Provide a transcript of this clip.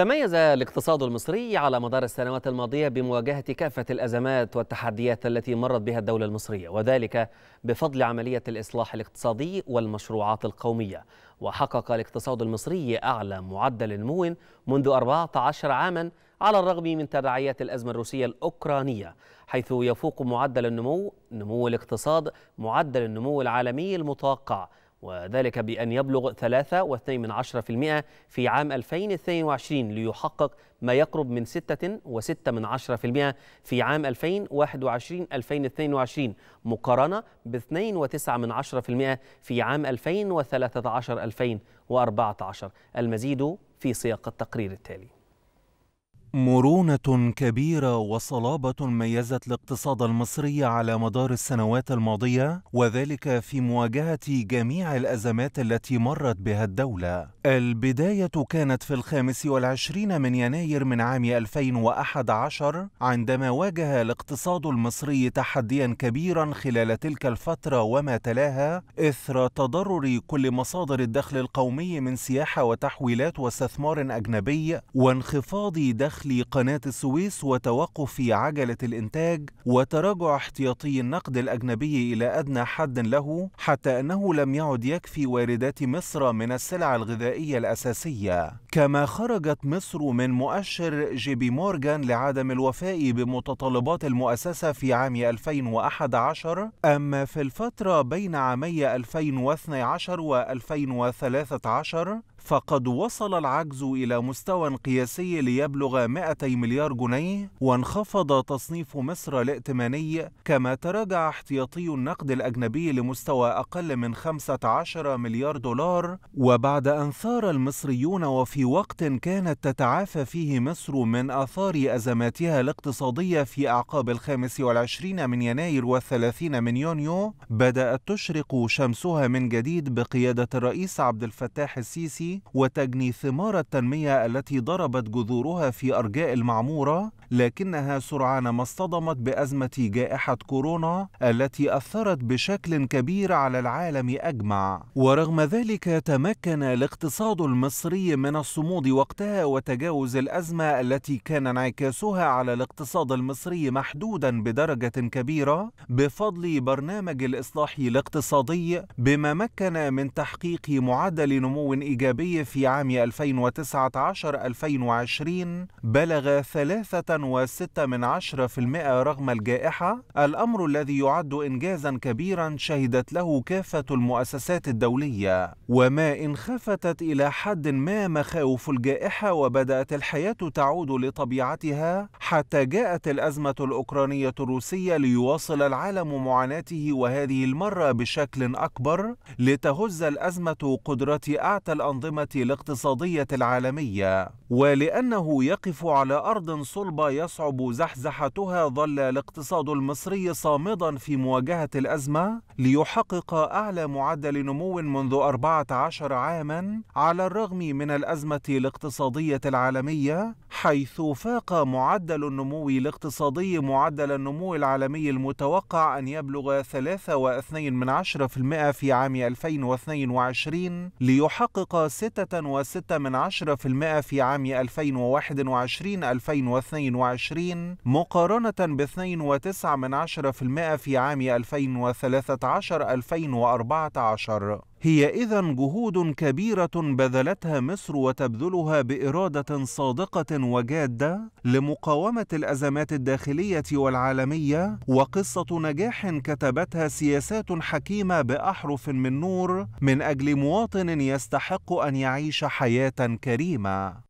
تميز الاقتصاد المصري على مدار السنوات الماضية بمواجهة كافة الأزمات والتحديات التي مرت بها الدولة المصرية وذلك بفضل عملية الإصلاح الاقتصادي والمشروعات القومية وحقق الاقتصاد المصري أعلى معدل نمو منذ 14 عاما على الرغم من تداعيات الأزمة الروسية الأوكرانية حيث يفوق معدل النمو نمو الاقتصاد معدل النمو العالمي المتوقع وذلك بأن يبلغ 3.2% في عام 2022 ليحقق ما يقرب من 6.6% في عام 2021-2022 مقارنة ب 2.9% في عام 2013-2014 المزيد في سياق التقرير التالي مرونة كبيرة وصلابة ميزت الاقتصاد المصري على مدار السنوات الماضية وذلك في مواجهة جميع الأزمات التي مرت بها الدولة البداية كانت في الخامس والعشرين من يناير من عام 2011 عندما واجه الاقتصاد المصري تحديا كبيرا خلال تلك الفترة وما تلاها إثر تضرر كل مصادر الدخل القومي من سياحة وتحويلات واستثمار أجنبي وانخفاض دخل دخل قناة السويس وتوقف عجلة الإنتاج وتراجع احتياطي النقد الأجنبي إلى أدنى حد له حتى أنه لم يعد يكفي واردات مصر من السلع الغذائية الأساسية كما خرجت مصر من مؤشر جي بي مورغان لعدم الوفاء بمتطلبات المؤسسة في عام 2011 أما في الفترة بين عامي 2012 و 2013 فقد وصل العجز إلى مستوى قياسي ليبلغ 200 مليار جنيه وانخفض تصنيف مصر الائتماني كما تراجع احتياطي النقد الأجنبي لمستوى أقل من 15 مليار دولار وبعد أن ثار المصريون وفي وقت كانت تتعافى فيه مصر من آثار أزماتها الاقتصادية في أعقاب الخامس والعشرين من يناير والثلاثين من يونيو بدأت تشرق شمسها من جديد بقيادة الرئيس عبد الفتاح السيسي وتجني ثمار التنمية التي ضربت جذورها في أرجاء المعمورة لكنها سرعان ما اصطدمت بأزمة جائحة كورونا التي أثرت بشكل كبير على العالم أجمع ورغم ذلك تمكن الاقتصاد المصري من الصمود وقتها وتجاوز الأزمة التي كان انعكاسها على الاقتصاد المصري محدودا بدرجة كبيرة بفضل برنامج الإصلاح الاقتصادي بما مكن من تحقيق معدل نمو إيجابي في عام 2019-2020 بلغ 1.6% رغم الجائحة الأمر الذي يعد إنجازا كبيرا شهدت له كافة المؤسسات الدولية وما إن خفتت إلى حد ما مخاوف الجائحة وبدأت الحياة تعود لطبيعتها حتى جاءت الأزمة الأوكرانية الروسية ليواصل العالم معاناته وهذه المرة بشكل أكبر لتهز الأزمة قدرة أعتى الأنظمة الاقتصادية العالمية ولأنه يقف على أرض صلبة يصعب زحزحتها ظل الاقتصاد المصري صامدا في مواجهة الأزمة ليحقق أعلى معدل نمو منذ 14 عاما على الرغم من الأزمة الاقتصادية العالمية حيث فاق معدل النمو الاقتصادي معدل النمو العالمي المتوقع أن يبلغ 3.2% من في عام 2022 ليحقق 6.6% في عام 2021 2022 2020 مقارنة ب 2.9% في عام 2013 2014 هي إذا جهود كبيرة بذلتها مصر وتبذلها بإرادة صادقة وجادة لمقاومة الأزمات الداخلية والعالمية وقصة نجاح كتبتها سياسات حكيمة بأحرف من نور من أجل مواطن يستحق أن يعيش حياة كريمة